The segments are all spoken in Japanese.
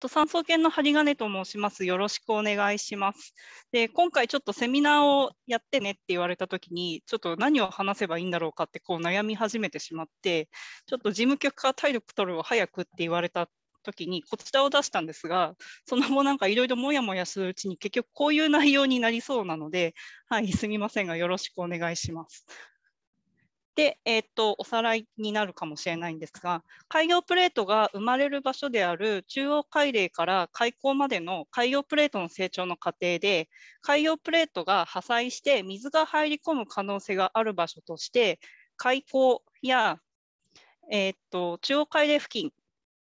と産総研の針金と申します。よろしくお願いします。で、今回ちょっとセミナーをやってねって言われた時に、ちょっと何を話せばいいんだろうかってこう悩み始めてしまって、ちょっと事務局から体力取るを早くって言われた時にこちらを出したんですが、その後なんかいろいろモヤモヤするうちに結局こういう内容になりそうなので、はい、すみませんがよろしくお願いします。で、えーと、おさらいになるかもしれないんですが海洋プレートが生まれる場所である中央海嶺から海溝までの海洋プレートの成長の過程で海洋プレートが破砕して水が入り込む可能性がある場所として海溝や、えーと中央海嶺付近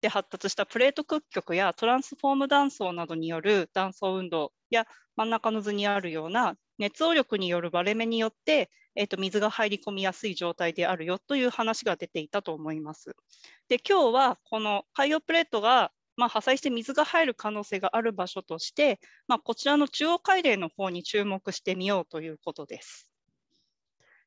で発達したプレート屈曲やトランスフォーム断層などによる断層運動や真ん中の図にあるような熱応力による割れ目によってえー、と水が入り込みやすい状態であるよという話が出ていたと思います。で今日はこの海洋プレートがまあ、破砕して水が入る可能性がある場所として、まあ、こちらの中央海嶺の方に注目してみようということです。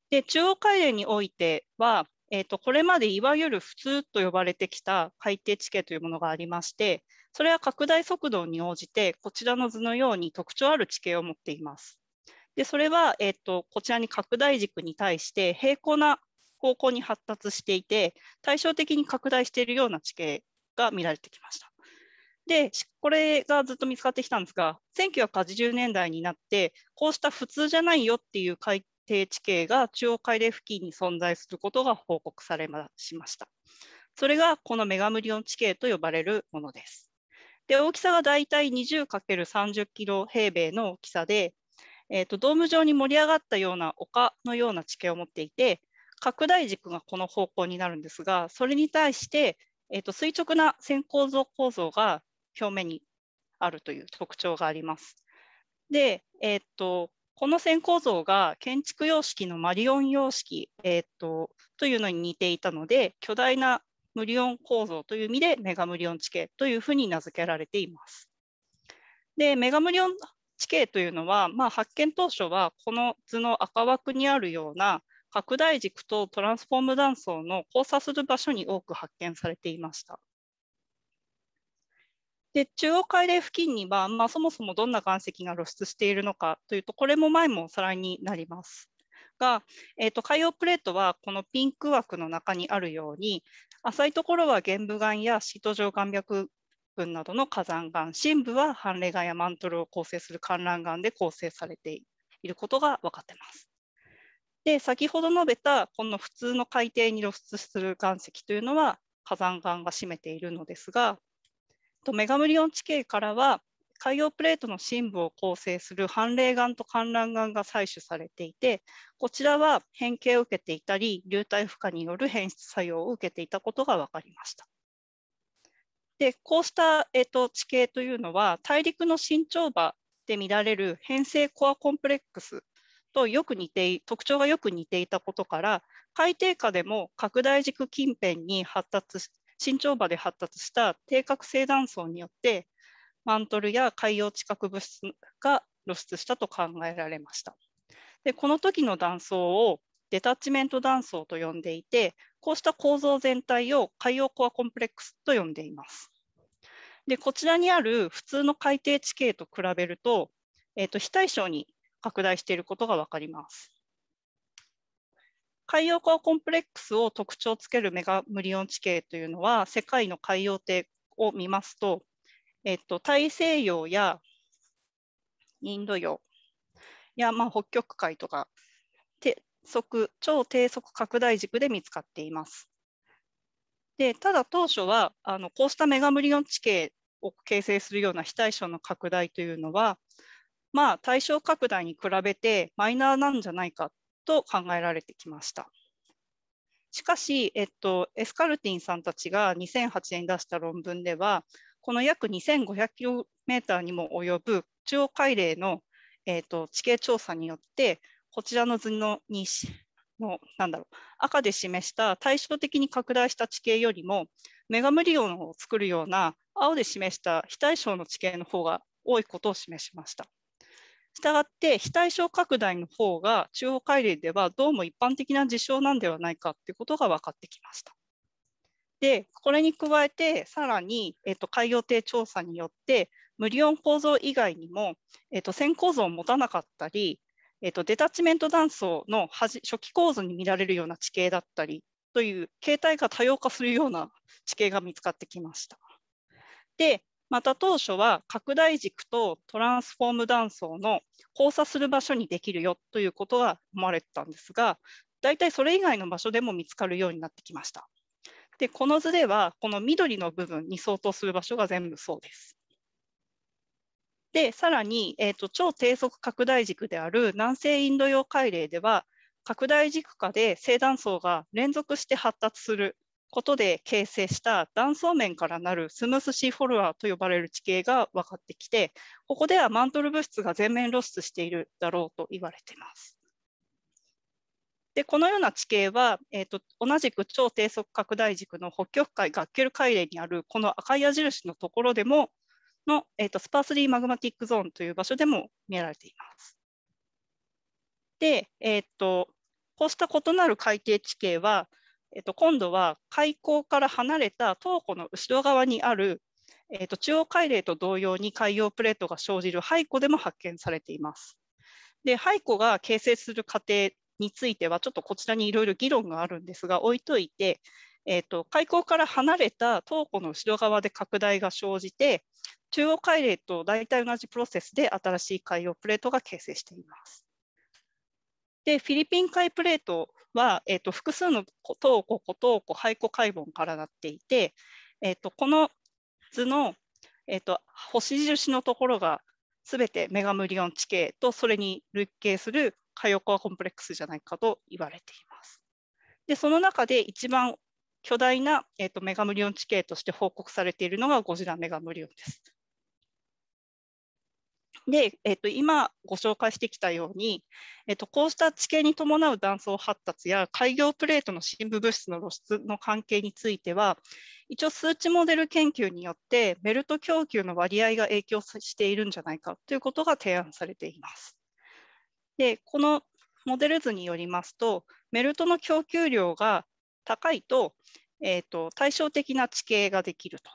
で中央海嶺においては、えーと、とこれまでいわゆる普通と呼ばれてきた海底地形というものがありましてそれは拡大速度に応じてこちらの図のように特徴ある地形を持っています。でそれは、えーと、こちらに拡大軸に対して平行な方向に発達していて対照的に拡大しているような地形が見られてきました。でこれがずっと見つかってきたんですが1980年代になってこうした普通じゃないよっていう海底地形が中央海嶺付近に存在することが報告されましました。それがこのメガムリオン地形と呼ばれるものです。で大きさがだいたい 20×30 キロ平米の大きさでえーと、ドーム状に盛り上がったような丘のような地形を持っていて拡大軸がこの方向になるんですがそれに対して、えーと、垂直な線構造構造が表面にあるという特徴があります。で、えーと、この線構造が建築様式のマリオン様式、えー、とというのに似ていたので巨大なムリオン構造という意味でメガムリオン地形というふうに名付けられています。でメガムリオン地 k というのは、まあ、発見当初はこの図の赤枠にあるような拡大軸とトランスフォーム断層の交差する場所に多く発見されていました。で中央海嶺付近には、まあ、そもそもどんな岩石が露出しているのかというとこれも前もおさらいになります。が、えーと、と海洋プレートはこのピンク枠の中にあるように浅いところは玄武岩やシート状岩脈群などの火山岩深部は半レガやマントルを構成する観覧岩で構成されていることが分かってます。で先ほど述べたこの普通の海底に露出する岩石というのは火山岩が占めているのですがメガムリオン地形からは海洋プレートの深部を構成する半冷岩と観覧岩が採取されていてこちらは変形を受けていたり流体負荷による変質作用を受けていたことが分かりました。でこうした、えーと、地形というのは大陸の身長場で見られる変性コアコンプレックスとよく似て特徴がよく似ていたことから海底下でも拡大軸近辺に発達身長場で発達した定格性断層によってマントルや海洋地殻物質が露出したと考えられました。でこの時の断層をデタッチメント断層と呼んでいてこうした構造全体を海洋コアコンプレックスと呼んでいます。でこちらにある普通の海底地形と比べると,、えーと、非対称に拡大していることが分かります。海洋コアコンプレックスを特徴つけるメガムリオン地形というのは世界の海洋底を見ますと,、えーと、大西洋やインド洋や、まあ、北極海とか低速超低速拡大軸で見つかっています。でただ当初はあのこうしたメガムリオン地形を形成するような非対称の拡大というのは、まあ、対象拡大に比べてマイナーなんじゃないかと考えられてきました。しかし、えっと、エスカルティンさんたちが2008年に出した論文では、この約 2500km にも及ぶ中央海嶺の、えっと、地形調査によって、こちらの図のにのなんだろう赤で示した対照的に拡大した地形よりもメガムリオンを作るような青で示した非対称の地形の方が多いことを示しました。したがって非対称拡大の方が中央海嶺ではどうも一般的な事象なんではないかということが分かってきました。でこれに加えてさらに、えっと、海洋底調査によって無理音構造以外にも、えっと、線構造を持たなかったりえーと、デタッチメント断層の初期構造に見られるような地形だったりという形態が多様化するような地形が見つかってきました。でまた当初は拡大軸とトランスフォーム断層の交差する場所にできるよということが思われてたんですが大体それ以外の場所でも見つかるようになってきました。でこの図ではこの緑の部分に相当する場所が全部そうです。でさらに、えーと、超低速拡大軸である南西インド洋海嶺では拡大軸下で正断層が連続して発達することで形成した断層面からなるスムースシーフォルワーと呼ばれる地形が分かってきてここではマントル物質が全面露出しているだろうと言われています。でこのような地形は、えーと、と同じく超低速拡大軸の北極海ガッケル海嶺にあるこの赤い矢印のところでもの、えーと、スパースリーマグマティックゾーンという場所でも見られています。で、えーと、こうした異なる海底地形は、えーと、今度は海溝から離れた東湖の後ろ側にある、えー、と中央海嶺と同様に海洋プレートが生じる廃湖でも発見されています。で廃湖が形成する過程についてはちょっとこちらにいろいろ議論があるんですが置いといて、えーと、海溝から離れた東湖の後ろ側で拡大が生じて中央海嶺と大体同じプロセスで新しい海洋プレートが形成しています。でフィリピン海プレートは、えーと、複数の東湖、湖東湖、廃湖海盆からなっていて、えーと、とこの図の、えー、と星印のところがすべてメガムリオン地形とそれに類型する海洋コアコンプレックスじゃないかと言われています。でその中で一番巨大な、えーと、メガムリオン地形として報告されているのがゴジラメガムリオンです。で、えーと今ご紹介してきたように、えーと、こうした地形に伴う断層発達や海洋プレートの深部物質の露出の関係については、一応数値モデル研究によってメルト供給の割合が影響しているんじゃないかということが提案されています。で、このモデル図によりますと、メルトの供給量が高いと,、えーと、対照的な地形ができると。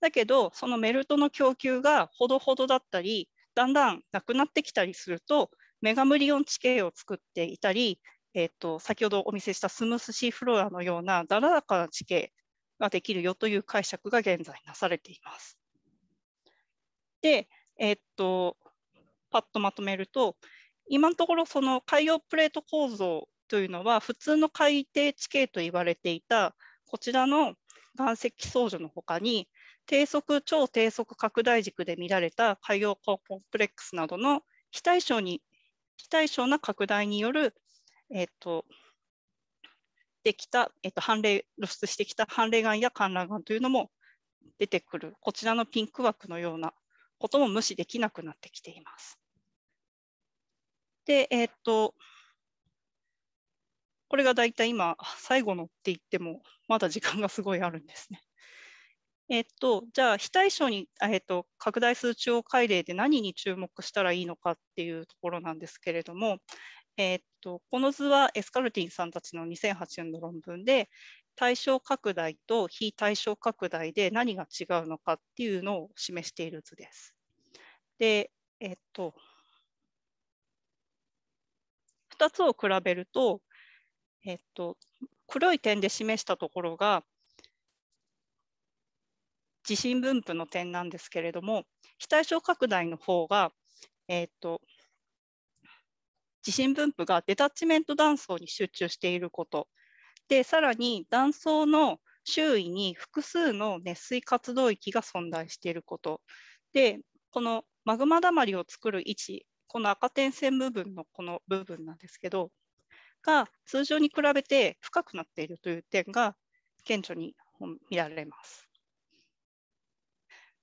だけどそのメルトの供給がほどほどだったりだんだんなくなってきたりするとメガムリオン地形を作っていたり、えーと、先ほどお見せしたスムースシーフロアのようなだらだかな地形ができるよという解釈が現在なされています。で、えー、っと、パッとまとめると、今のところその海洋プレート構造というのは普通の海底地形と言われていたこちらの岩石層除のほかに低速超低速拡大軸で見られた海洋コンプレックスなどの非対称に非対称な拡大による、えっと、できた、えっと、判例露出してきた判例岩や観覧岩というのも出てくるこちらのピンク枠のようなことも無視できなくなってきています。で、えっとこれがだいたい今、最後のって言っても、まだ時間がすごいあるんですね。えっと、じゃあ、非対称に、えっと、拡大数値を解例で何に注目したらいいのかっていうところなんですけれども、えっと、この図はエスカルティンさんたちの2008年の論文で、対象拡大と非対象拡大で何が違うのかっていうのを示している図です。で、えっと、2つを比べると、えっと、黒い点で示したところが地震分布の点なんですけれども非対称拡大の方が、えっと、地震分布がデタッチメント断層に集中していることでさらに断層の周囲に複数の熱水活動域が存在していることでこのマグマだまりを作る位置この赤点線部分のこの部分なんですけどが通常に比べて深くなっているという点が顕著に見られます。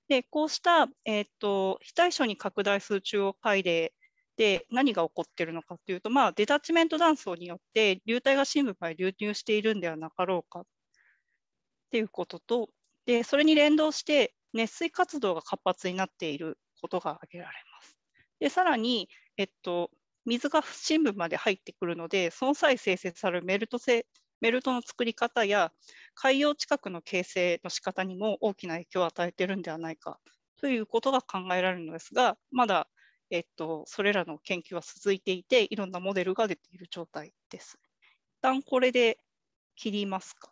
でこうした、えーと、非対称に拡大する中央海嶺で何が起こっているのかというと、まあ、デタッチメント断層によって流体が深部まで流入しているんではなかろうかっていうこととでそれに連動して熱水活動が活発になっていることが挙げられます。でさらに、えっと、水が深部まで入ってくるので、その際生成されるメルト性メルトの作り方や海洋近くの形成の仕方にも大きな影響を与えているんではないかということが考えられるのですが、まだ、えっと、それらの研究は続いていて、いろんなモデルが出ている状態です。一旦これで切りますか。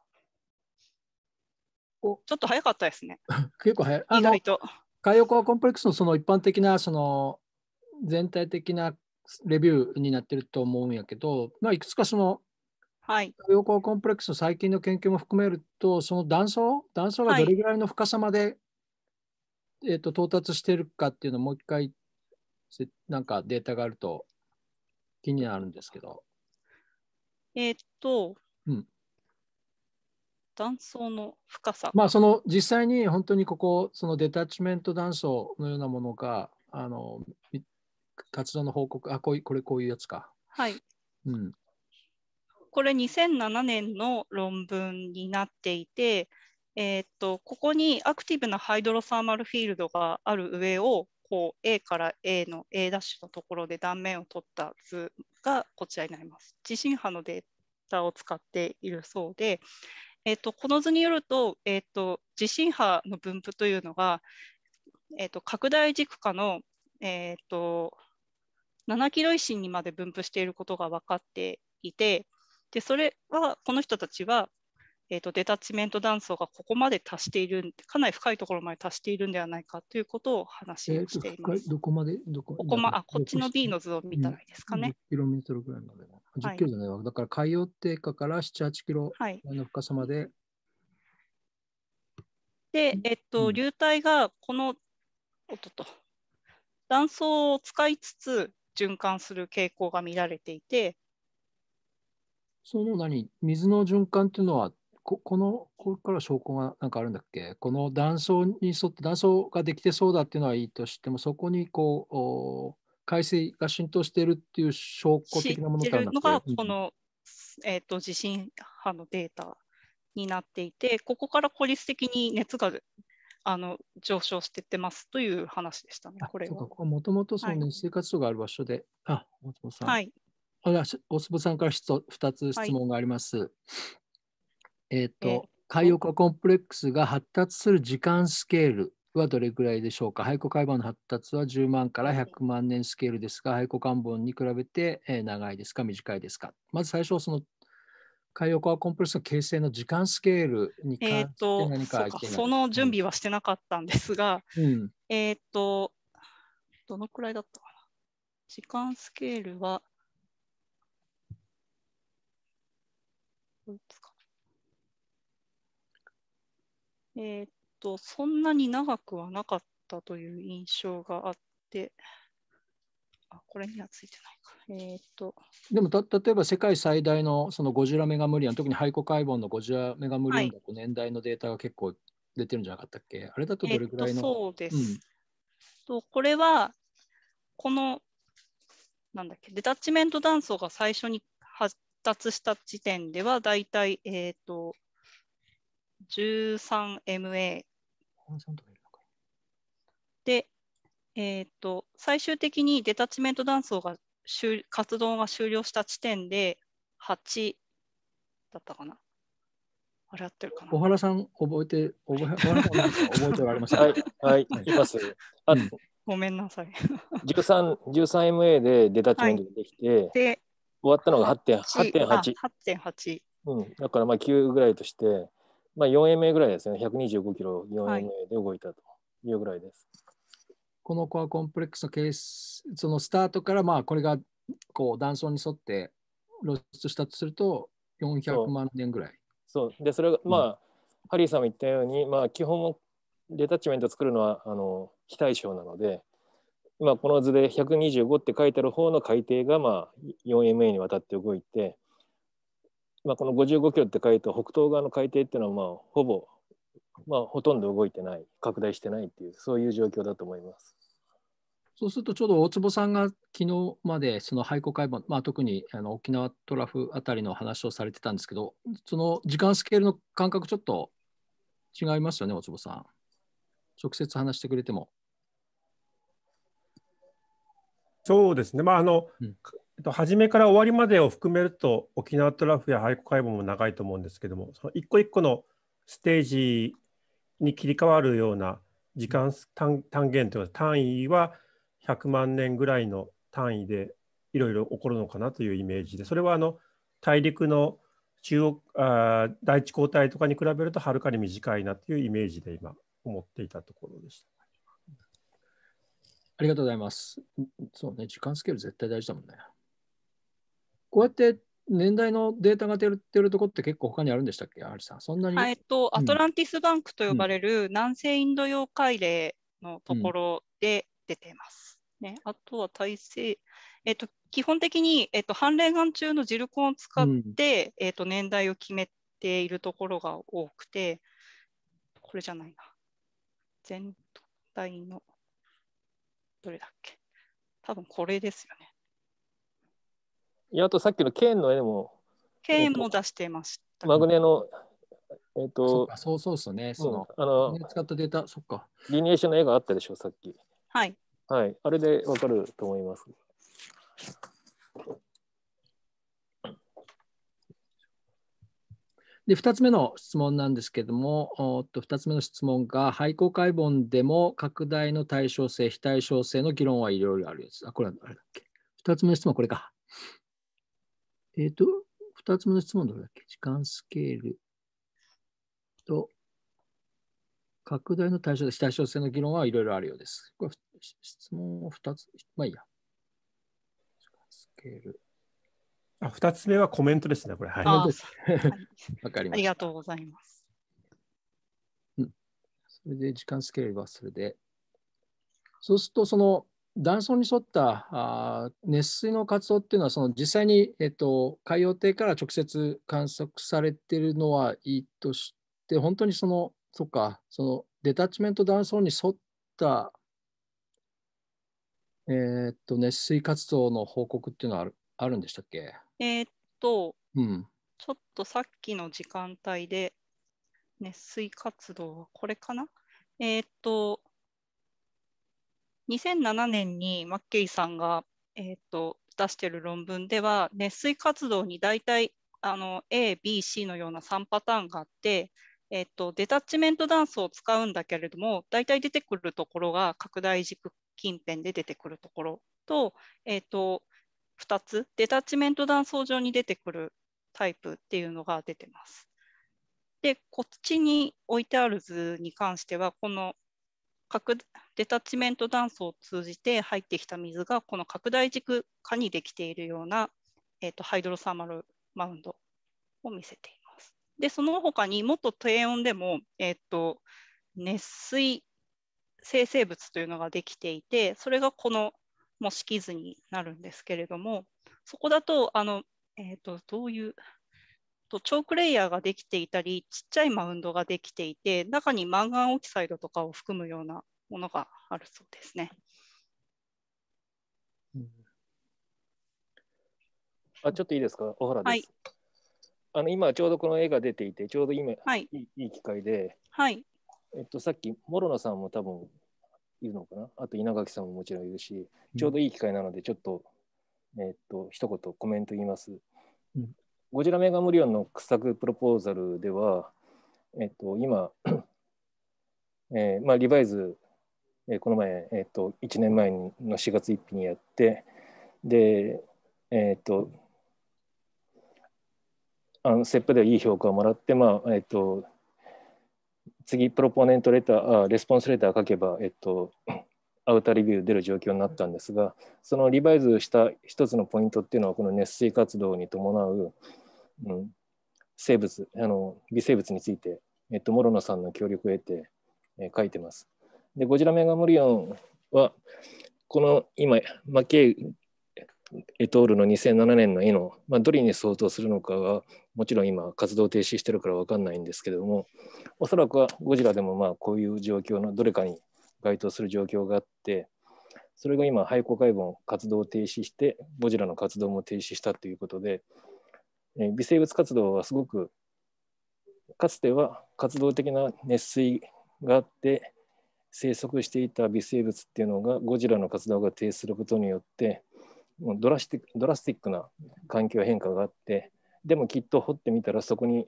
おちょっと早かったですね。結構早い。意外と。海洋コアコンプレックスのその一般的なその全体的なレビューになってると思うんやけど、まあ、いくつかその、はい、陽光コンプレックスの最近の研究も含めると、その断層、断層がどれぐらいの深さまで、はい、えーと、到達してるかっていうのをもう一回、なんかデータがあると気になるんですけど。えっと、うん、断層の深さ。まあ、その実際に本当にここ、そのデタッチメント断層のようなものが、あの活動の報告、あ、こういう、これこういうやつか。はい。うん。これ2007年の論文になっていて、えー、っと、ここにアクティブなハイドロサーマルフィールドがある上を、こう A から A の A' のところで断面を取った図がこちらになります。地震波のデータを使っているそうで、えー、っと、この図によると、えー、っと、地震波の分布というのが、えー、っと、拡大軸化のえー、っと7キロ維新にまで分布していることが分かっていてでそれはこの人たちは、えー、っとデタッチメント断層がここまで達しているかなり深いところまで達しているんではないかということを話しています。えー、どこまでどこここ、ま、あこっちの B の図を見たらいいですかね。キロメートルぐらいまで、ね、10キロじゃないわ、はい、だから海洋低下から7、8キロの深さまで、はいで、えっと、流体がこの、おっとっと、卵巣を使いつつ循環する傾向が見られていて。その何水の循環っていうのはここのこれから証拠がなんかあるんだっけこの断層に沿って断層ができてそうだっていうのはいいとしてもそこにこう海水が浸透しているっていう証拠的なものがあるのがこの、えーと、地震波のデータになっていてここから効率的に熱があの上昇していってますという話でしたね、これは。もともとその、生活所がある場所で、あ、大坪さん。はい。あら大坪さんから2つ質問があります。はい、えっ、と、海洋化コンプレックスが発達する時間スケールはどれぐらいでしょうか廃庫海馬の発達は10万から100万年スケールですが、廃庫官房に比べてえ長いですか、短いですかまず最初、その海洋コアコンプレスの形成の時間スケールに関して何か、その準備はしてなかったんですが、うん、えっ、と、どのくらいだったかな。時間スケールは、ですかえっ、と、そんなに長くはなかったという印象があって、あこれにはついてないか。えー、っと。でもた、例えば世界最大のそのゴジラメガムリアン、特にカイ解剖のゴジラメガムリアンの年代のデータが結構出てるんじゃなかったっけ、はい、あれだとどれぐらいの、えー、そうです、うん、と。これは、この、なんだっけ、デタッチメント断層が最初に発達した時点では、だいたい、えっ、と、13MA。で、えー、っと最終的にデタッチメント断層が活動が終了した地点で8だったかな。あれ合ってるかな。小原さん覚えて覚え 覚えておられますはい、はい、います。あ、うん、ごめんなさい。13 13MA でデタッチメントができて、はい、で終わったのが8.8。8.8。うん、だからまあ9ぐらいとして、まあ、4MA ぐらいですね、125キロ 4MA で動いたというぐらいです。このコアコンプレックスのケース、そのスタートから、まあ、これがこう断層に沿って露出したとすると、400万年ぐらい。そうで、それが、まあ、うん、ハリーさんも言ったように、まあ、基本、も、デタッチメント作るのはあの非対称なので、今この図で125って書いてある方の海底が、まあ、4MA にわたって動いて、まあ、この55キロって書いて北東側の海底っていうのは、まあ、ほぼまあ、ほとんど動いてない、拡大してないっていう、そういう状況だと思います。そうすると、ちょうど大坪さんが昨日までその廃校解剖、まあ、特にあの沖縄トラフあたりの話をされてたんですけど、その時間スケールの感覚、ちょっと違いますよね、大坪さん。直接話してくれても。そうですね、まああの、うん初めから終わりまでを含めると沖縄トラフや廃校解剖も長いと思うんですけどもその一個一個のステージに切り替わるような時間単単元というか単位は100万年ぐらいの単位でいろいろ起こるのかなというイメージでそれはあの大陸の中央あ第一交代とかに比べるとはるかに短いなというイメージで今思っていたところでした。ありがとうございます。そうね、時間スケール絶対大事だもんね。こうやって年代のデータが出てるとこって結構他にあるんでしたっけ、アリさん。そんなに。えっと、アトランティスバンクと呼ばれる南西インド洋海嶺のところで出てます。うん、ね、あとは耐性。えっと、基本的に、えっと、寒冷岩中のジルコンを使って、うん、えっと、年代を決めているところが多くて、これじゃないな。全体の、どれだっけ多分これですよね。いやあとさっきのケの絵でもケも出してましマグネのえっ、ー、とそうそうそうね、その、うん、あの使ったデータ、そっか。リニエーションの絵があったでしょ、さっき。はい。はい、あれでわかると思います。で2つ目の質問なんですけども、おっと2つ目の質問が、廃校解剖でも拡大の対称性、非対称性の議論はいろいろあるやつ。あ、これはあれだっけ ?2 つ目の質問はこれか。えっ、ー、と、2つ目の質問どれだっけ時間スケールと拡大の対象で対称性の議論はいろいろあるようです。これ質問を2つ、まあいいや。時間スケール。あ、2つ目はコメントですね、これ。はい。わかりました。ありがとうございます。うん。それで時間スケールはそれで。そうすると、その断層に沿ったあ熱水の活動っていうのはその実際に、えっと、海洋底から直接観測されてるのはいいとして本当にそのそっかそのデタッチメント断層に沿った、えー、っと熱水活動の報告っていうのはあるあるんでしたっけえー、っと、うん、ちょっとさっきの時間帯で熱水活動はこれかなえー、っと2007年にマッケイさんが、えーと、出してる論文では熱水活動に大体あの A、B、C のような3パターンがあって、えーと、デタッチメントダンスを使うんだけれども大体出てくるところが拡大軸近辺で出てくるところと,、えーと、と2つデタッチメント断層上に出てくるタイプっていうのが出てます。でこっちに置いてある図に関してはこの拡デタッチメント断層を通じて入ってきた水がこの拡大軸下にできているような、えーと、ハイドロサーマルマウンドを見せています。でその他にもっと低温でも、えーと、熱水生成物というのができていてそれがこの模式図になるんですけれどもそこだとあの、えーとどういうとチョークレイヤーができていたり、ちっちゃいマウンドができていて、中にマンガンオキサイドとかを含むようなものがあるそうですね。あちょっといいですか、小原です。はい、あの今、ちょうどこの絵が出ていて、ちょうど今、はい、いいいい機会で、はいえっと、さっき、諸野さんも多分いるのかな、あと稲垣さんももちろんいるし、ちょうどいい機会なので、ちょっと、うん、えっと一言コメント言います。うんゴジラ・メガムリオンの掘削プロポーザルでは、えっと、今、えーまあ、リバイズ、えー、この前、えっと、1年前の4月1日にやって、で、えっと、あのセップではいい評価をもらって、まあえっと、次、プロポーネントレター、あレスポンスレター書けば、えっと、アウターレビュー出る状況になったんですが、そのリバイズした一つのポイントっていうのは、この熱水活動に伴う、うん、生物あの微生物について、えっと、諸野さんの協力を得て、えー、書いてます。でゴジラメガモリオンはこの今マケイエトールの2007年の絵の、まあ、どれに相当するのかはもちろん今活動停止してるから分かんないんですけれどもおそらくはゴジラでもまあこういう状況のどれかに該当する状況があってそれが今廃校解剖活動を停止してゴジラの活動も停止したということでえ微生物活動はすごくかつては活動的な熱水があって生息していた微生物っていうのがゴジラの活動が停止することによってドラスティドラスティックな環境変化があってでもきっと掘ってみたらそこに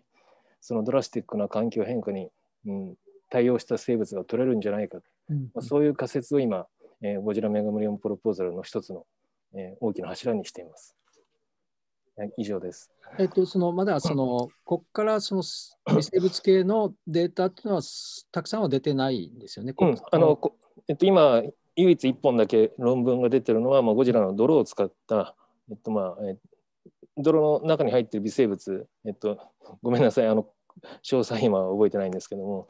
そのドラスティックな環境変化に、うん、対応した生物が取れるんじゃないか、うん、まあ、そういう仮説を今、えー、ゴジラメガムリオンプロポーザルの一つの、えー、大きな柱にしています。はい、以上です。えっと、そのまだそのここからその微生物系のデータっていうのはたくさんは出てないんですよね。うん、あのえっと、今唯一1本だけ論文が出てるのは、まあ、ゴジラの泥を使った、えっとまあえ泥の中に入ってる微生物、えっと、ごめんなさいあの詳細今は覚えてないんですけども。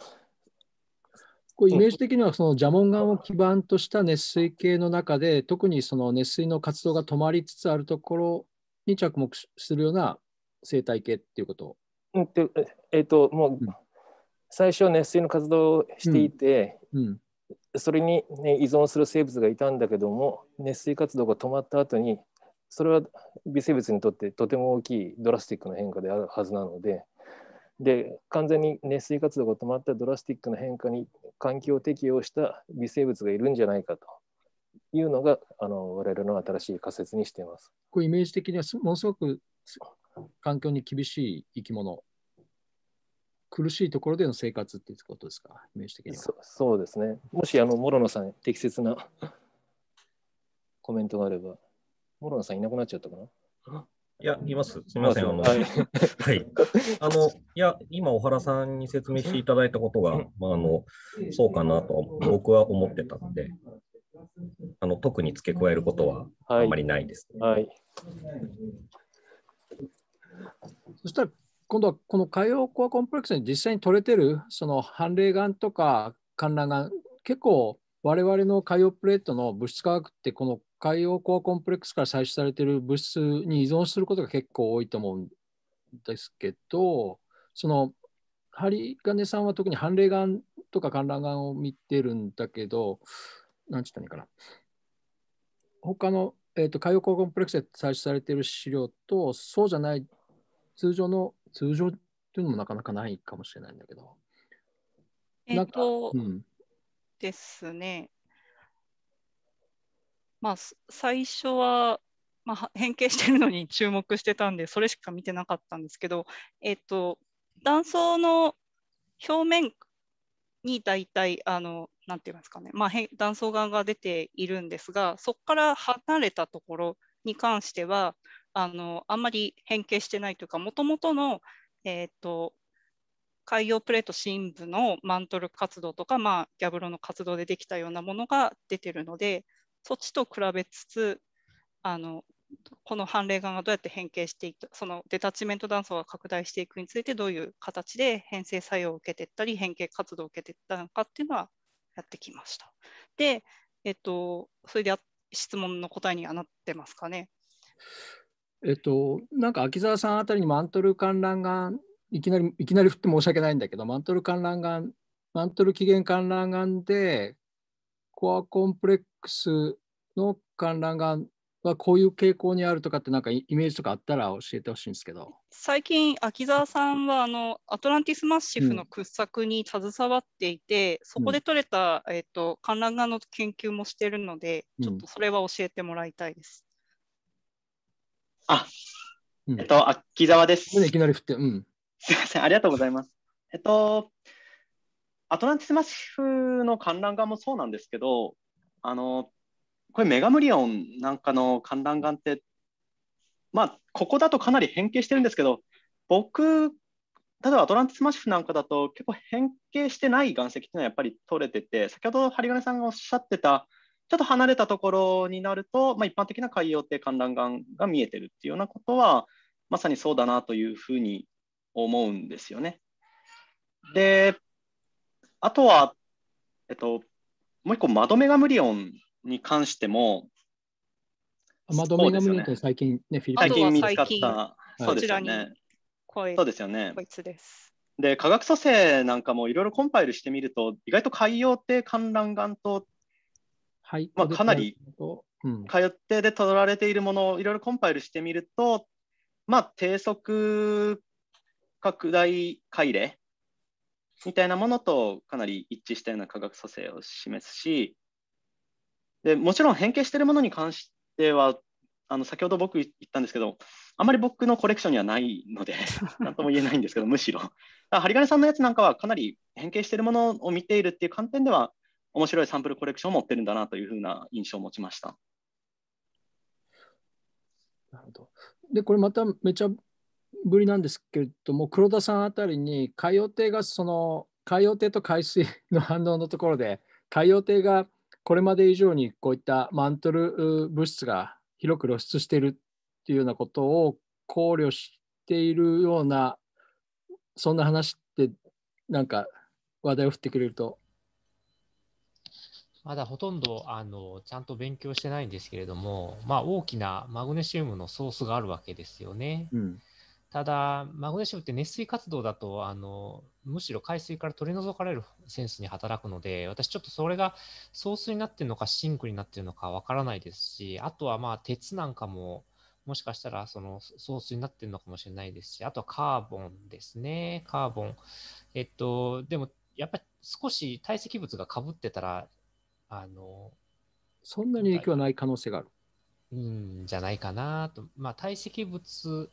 こうイメージ的にはその蛇紋岩を基盤とした熱水系の中で特にその熱水の活動が止まりつつあるところに着目するような生態系っていうことえっ、と、もう、うん、最初熱水の活動をしていて、うん、それに、ね、依存する生物がいたんだけども熱水活動が止まった後にそれは微生物にとってとても大きいドラスティックな変化であるはずなのでで完全に熱水活動が止まったドラスティックな変化に環境適応した微生物がいるんじゃないかというのがあの我々の新しい仮説にしています。これイメージ的にはものすごく環境に厳しい生き物、苦しいところでの生活っていうことですか、イメージ的には。そうですね。もしあの諸野さん、適切なコメントがあれば、諸野さんいなくなっちゃったかな。いや、います。すみません。あの、はい、はい。あの、いや、今、小原さんに説明していただいたことが、まあ、あの、そうかなと、僕は思ってたので、あの特に付け加えることはあまりないですね、はいはい、そしたら今度はこの海洋コアコンプレックスに実際に取れてるその判例岩とか観覧岩結構我々の海洋プレートの物質科学ってこの海洋コアコンプレックスから採取されている物質に依存することが結構多いと思うんですけどその針金さんは特に判例岩とか観覧岩を見てるんだけど何ちったらいいかな他の、えーと、海洋コンプレックスで採取されている資料と、そうじゃない、通常の、通常というのもなかなかないかもしれないんだけど。えっ、と、うん、ですね。まあ、最初は、まあ、変形してるのに注目してたんで、それしか見てなかったんですけど、えっ、と、断層の表面に大体あのなんて言いますかね、まあ、断層岩が出ているんですがそこから離れたところに関してはあのあんまり変形してないというかもともとの、えと海洋プレート深部のマントル活動とか、まあ、ギャブロの活動でできたようなものが出てるのでそっちと比べつつあのこの判例がどうやって変形していくそのデタッチメント断層が拡大していくについてどういう形で変成作用を受けていったり変形活動を受けていったのかっていうのはやってきました。で、えっと、それで質問の答えにはなってますかね。えっと、なんか秋澤さんあたりにマントル観覧岩いきなりいきなり振って申し訳ないんだけどマントル観覧岩マントル起源観覧岩でコアコンプレックスの観覧岩はこういう傾向にあるとかってなんかイメージとかあったら教えてほしいんですけど最近秋澤さんはあのアトランティスマッシフの掘削に携わっていて、うん、そこで取れた、えーと、観覧画の研究もしてるので、うん、ちょっとそれは教えてもらいたいです。あ、うん、えっと秋澤です。いきなり振って、うん、すみませんありがとうございます。えっとアトランティスマッシフの観覧画もそうなんですけどあのこれメガムリオンなんかの観覧眼ってまあここだとかなり変形してるんですけど僕例えばアトランティスマシフなんかだと結構変形してない岩石っていうのはやっぱり取れてて先ほど針金さんがおっしゃってたちょっと離れたところになると、まあ、一般的な海洋底観覧岩が見えてるっていうようなことはまさにそうだなというふうに思うんですよね。であとは、えっと、もう一個窓メガムリオンに関しても、マドネ最近ね、フィリピン最近見つかった、そうですよね。そうですよね。こいつです。で、科学組成なんかもいろいろコンパイルしてみると、意外と海洋って観覧眼と、はいまあ、かなり通ってで取られているものをいろいろコンパイルしてみると、まあ、低速拡大回例みたいなものとかなり一致したような科学組成を示すし、でもちろん変形してるものに関してはあの先ほど僕言ったんですけどあまり僕のコレクションにはないので何 とも言えないんですけどむしろ針金さんのやつなんかはかなり変形してるものを見ているっていう観点では面白いサンプルコレクションを持ってるんだなというふうな印象を持ちました。なるほどでこれまためちゃぶりなんですけれども黒田さんあたりに海洋艇がその海洋艇と海水の反応のところで海洋艇がこれまで以上にこういったマントル物質が広く露出しているっていうようなことを考慮しているようなそんな話ってなんか話題を振ってくれるとまだほとんどあのちゃんと勉強してないんですけれども、まあ、大きなマグネシウムのソースがあるわけですよね。うん、ただ、マグネシウムって熱水活動だと、あのむしろ海水から取り除かれるセンスに働くので、私ちょっとそれがソースになってるのか、シンクになってるのかわからないですし、あとはまあ鉄なんかも、もしかしたらそのソースになってるのかもしれないですし、あとはカーボンですね、カーボン。えっと、でもやっぱり少し堆積物がかぶってたら、あの、そんなに影響はない可能性がある。うん、じゃないかなと。まあ、堆積物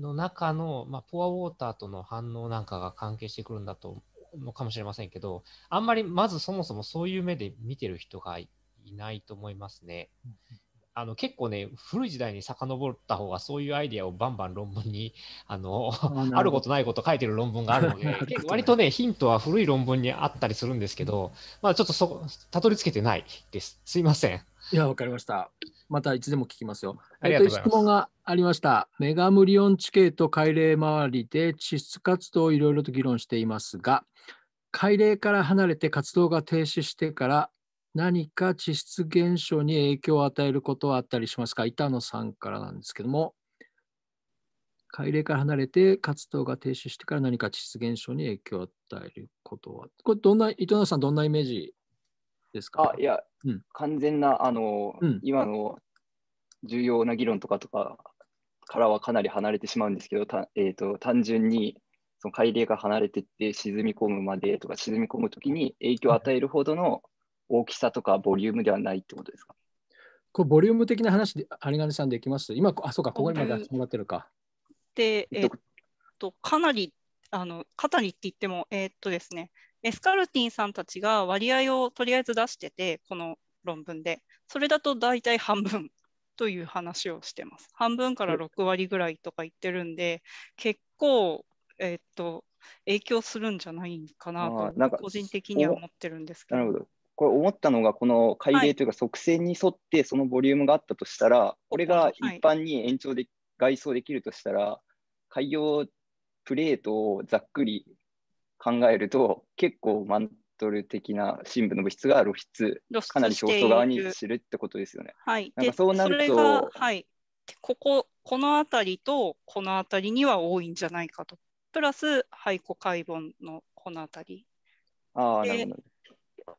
の中の、まあ、ポアウォーターとの反応なんかが関係してくるんだとのかもしれませんけど、あんまりまずそもそもそういう目で見てる人がいないと思いますね。あの結構ね、古い時代に遡った方がそういうアイディアをバンバン論文に、あの、あることないこと書いてる論文があるので、割とね、ヒントは古い論文にあったりするんですけど、まだちょっとそ、たどり着けてないです。すいません。いや、わかりました。またいつでも聞きますよ。えっと、質問がありました。メガムリオン地形と海嶺周りで地質活動をいろいろと議論していますが、海嶺から離れて活動が停止してから何か地質現象に影響を与えることはあったりしますか板野さんからなんですけども、海嶺から離れて活動が停止してから何か地質現象に影響を与えることは、これどんな、糸野さん、どんなイメージですかあいや、うん、完全なあの、うん、今の重要な議論とかとかからはかなり離れてしまうんですけど、たえーと、単純にその海底が離れてって沈み込むまでとか沈み込むときに影響を与えるほどの大きさとかボリュームではないってことですかこれボリューム的な話で有金さんできます今、あ、そうか、ここにまで出まってるか。で、えー、っと、かなりあのかなりって言っても、えー、っとですね、エスカルティンさんたちが割合をとりあえず出してて、この論文で、それだと大体半分という話をしてます。半分から6割ぐらいとか言ってるんで、結構、えー、っと、影響するんじゃないかなと、個人的には思ってるんですけど。なるほどこれ思ったのがこの改例というか側線に沿ってそのボリュームがあったとしたら、はい、これが一般に延長で、はい、外装できるとしたら海洋プレートをざっくり考えると、結構マントル的な深部の物質が露出、露出かなり表層側に知るってことですよね。はい、なんかそうなると、はい、こここの辺りとこの辺りには多いんじゃないかと。プラス、肺骨解剖のこの辺り。ああ、なるほど。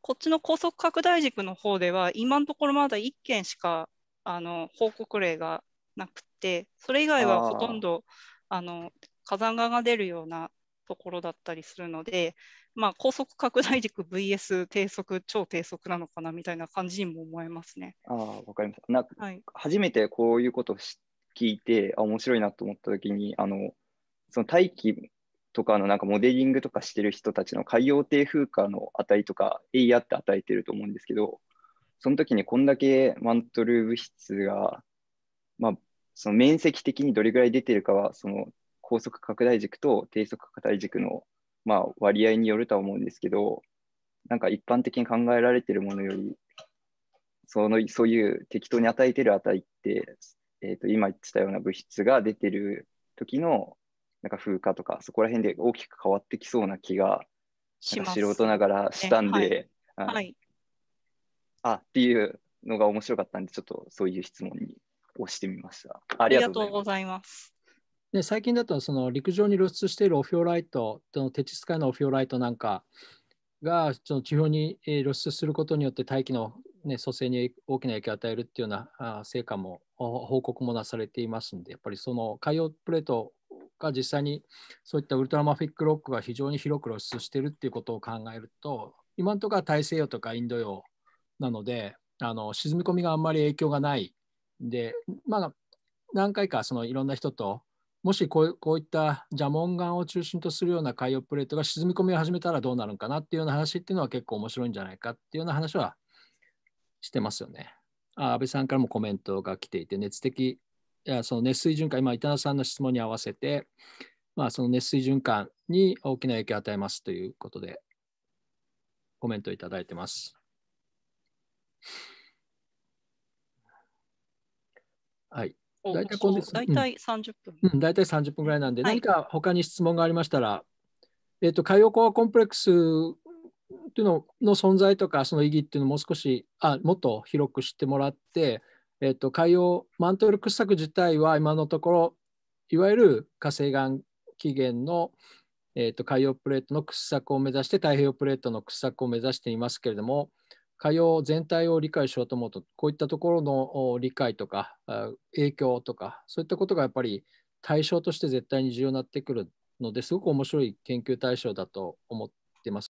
こっちの高速拡大軸の方では、今のところまだ1件しかあの報告例がなくて、それ以外はほとんどあの火山岩が出るようなところだったりするので、まあ、高速拡大軸 VS 低速超低速なのかなみたいな感じにも思えますね。あわかります。な、はい、初めてこういうことを聞いてあ面白いなと思った時にあのその大気とかのなんかモデリングとかしてる人たちの海洋低風化の値とか a いやって与えてると思うんですけどその時にこんだけマントル物質が、まあ、その面積的にどれぐらい出てるかはその高速拡大軸と低速拡大軸の、まあ、割合によるとは思うんですけど、なんか一般的に考えられているものより、そのそういう適当に与えてる値って、えー、と今言ってたような物質が出てる時のなんか風化とか、そこら辺で大きく変わってきそうな気が、素人ながらしたんで、はい、あっていうのが面白かったんで、ちょっとそういう質問に押してみました。ありがとうございます。で最近だとその陸上に露出しているオフィオライトのテチスカイのオフィオライトなんかがその地表に露出することによって大気の、ね、蘇生に大きな影響を与えるっていうような成果も報告もなされていますのでやっぱりその海洋プレートが実際にそういったウルトラマフィックロックが非常に広く露出しているっていうことを考えると今のところは大西洋とかインド洋なのであの沈み込みがあんまり影響がないでまあ何回かそのいろんな人ともしこうこういった蛇紋岩を中心とするような海洋プレートが沈み込みを始めたらどうなるのかなっていうような話っていうのは結構面白いんじゃないかっていうような話はしてますよね。あ安倍さんからもコメントが来ていて、熱的、いやその熱水循環、今、板野さんの質問に合わせて、まあ、その熱水循環に大きな影響を与えますということで、コメントいただいてます。はい。大体こんです。大体30分、うん。大体30分ぐらいなんで、はい、何か他に質問がありましたら、えっ、と、海洋コアコンプレックスというのの存在とか、その意義っていうのをもう少し、あもっと広く知ってもらって、えっ、と、海洋マントル掘削自体は今のところ、いわゆる火星岩起源の、えっ、と、海洋プレートの掘削を目指して、太平洋プレートの掘削を目指していますけれども、歌謡全体を理解しようと思うとこういったところの理解とか影響とかそういったことがやっぱり対象として絶対に重要になってくるのですごく面白い研究対象だと思ってます。